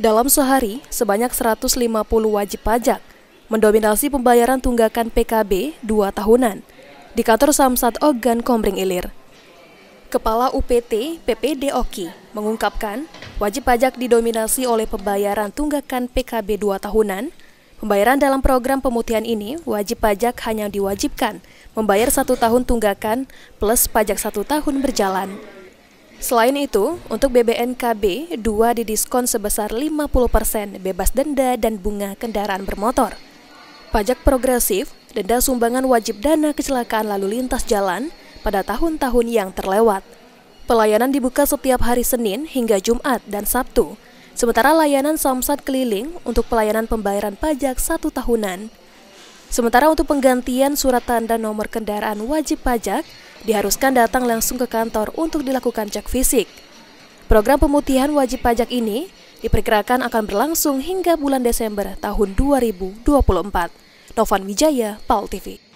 Dalam sehari, sebanyak 150 wajib pajak mendominasi pembayaran tunggakan PKB dua tahunan di kantor Samsat Ogan Komring Ilir. Kepala UPT PPD Oki mengungkapkan wajib pajak didominasi oleh pembayaran tunggakan PKB dua tahunan. Pembayaran dalam program pemutihan ini, wajib pajak hanya diwajibkan membayar satu tahun tunggakan plus pajak satu tahun berjalan. Selain itu, untuk BBNKB, dua didiskon sebesar 50% bebas denda dan bunga kendaraan bermotor. Pajak progresif, denda sumbangan wajib dana kecelakaan lalu lintas jalan pada tahun-tahun yang terlewat. Pelayanan dibuka setiap hari Senin hingga Jumat dan Sabtu, sementara layanan samsat keliling untuk pelayanan pembayaran pajak satu tahunan Sementara untuk penggantian surat tanda nomor kendaraan wajib pajak, diharuskan datang langsung ke kantor untuk dilakukan cek fisik. Program pemutihan wajib pajak ini diperkirakan akan berlangsung hingga bulan Desember tahun 2024. Novan Wijaya, PAL TV.